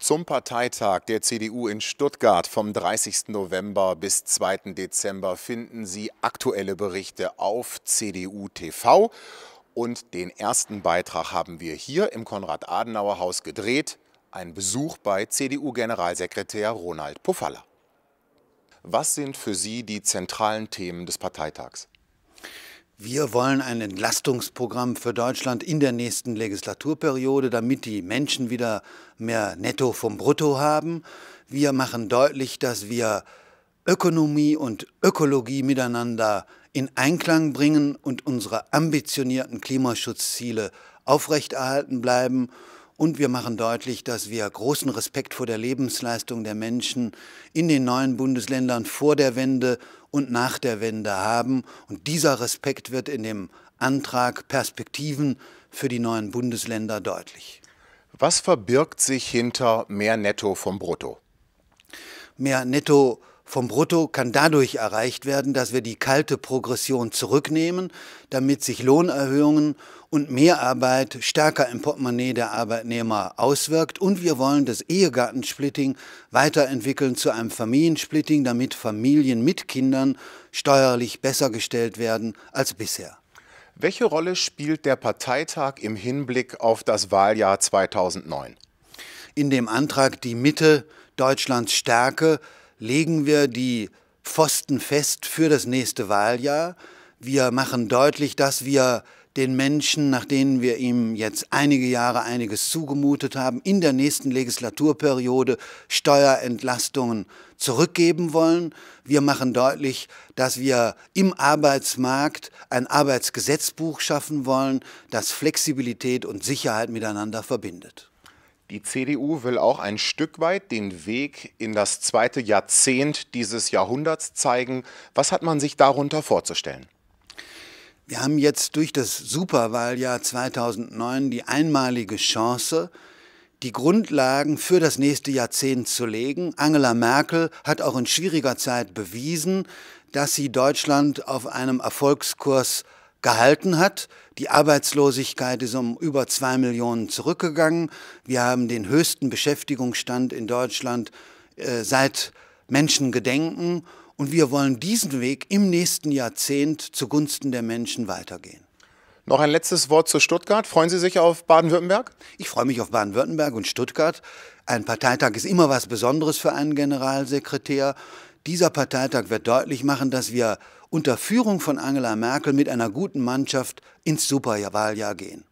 Zum Parteitag der CDU in Stuttgart vom 30. November bis 2. Dezember finden Sie aktuelle Berichte auf CDU TV. Und den ersten Beitrag haben wir hier im Konrad-Adenauer-Haus gedreht. Ein Besuch bei CDU-Generalsekretär Ronald Pofalla. Was sind für Sie die zentralen Themen des Parteitags? Wir wollen ein Entlastungsprogramm für Deutschland in der nächsten Legislaturperiode, damit die Menschen wieder mehr Netto vom Brutto haben. Wir machen deutlich, dass wir Ökonomie und Ökologie miteinander in Einklang bringen und unsere ambitionierten Klimaschutzziele aufrechterhalten bleiben. Und wir machen deutlich, dass wir großen Respekt vor der Lebensleistung der Menschen in den neuen Bundesländern vor der Wende und nach der Wende haben. Und dieser Respekt wird in dem Antrag Perspektiven für die neuen Bundesländer deutlich. Was verbirgt sich hinter mehr Netto vom Brutto? Mehr Netto vom Brutto kann dadurch erreicht werden, dass wir die kalte Progression zurücknehmen, damit sich Lohnerhöhungen und Mehrarbeit stärker im Portemonnaie der Arbeitnehmer auswirkt. Und wir wollen das Ehegattensplitting weiterentwickeln zu einem Familiensplitting, damit Familien mit Kindern steuerlich besser gestellt werden als bisher. Welche Rolle spielt der Parteitag im Hinblick auf das Wahljahr 2009? In dem Antrag Die Mitte Deutschlands Stärke legen wir die Pfosten fest für das nächste Wahljahr. Wir machen deutlich, dass wir den Menschen, nach denen wir ihm jetzt einige Jahre einiges zugemutet haben, in der nächsten Legislaturperiode Steuerentlastungen zurückgeben wollen. Wir machen deutlich, dass wir im Arbeitsmarkt ein Arbeitsgesetzbuch schaffen wollen, das Flexibilität und Sicherheit miteinander verbindet. Die CDU will auch ein Stück weit den Weg in das zweite Jahrzehnt dieses Jahrhunderts zeigen. Was hat man sich darunter vorzustellen? Wir haben jetzt durch das Superwahljahr 2009 die einmalige Chance, die Grundlagen für das nächste Jahrzehnt zu legen. Angela Merkel hat auch in schwieriger Zeit bewiesen, dass sie Deutschland auf einem Erfolgskurs äh, gehalten hat. Die Arbeitslosigkeit ist um über zwei Millionen zurückgegangen. Wir haben den höchsten Beschäftigungsstand in Deutschland äh, seit Menschengedenken. Und wir wollen diesen Weg im nächsten Jahrzehnt zugunsten der Menschen weitergehen. Noch ein letztes Wort zu Stuttgart. Freuen Sie sich auf Baden-Württemberg? Ich freue mich auf Baden-Württemberg und Stuttgart. Ein Parteitag ist immer was Besonderes für einen Generalsekretär. Dieser Parteitag wird deutlich machen, dass wir unter Führung von Angela Merkel mit einer guten Mannschaft ins Superwahljahr gehen.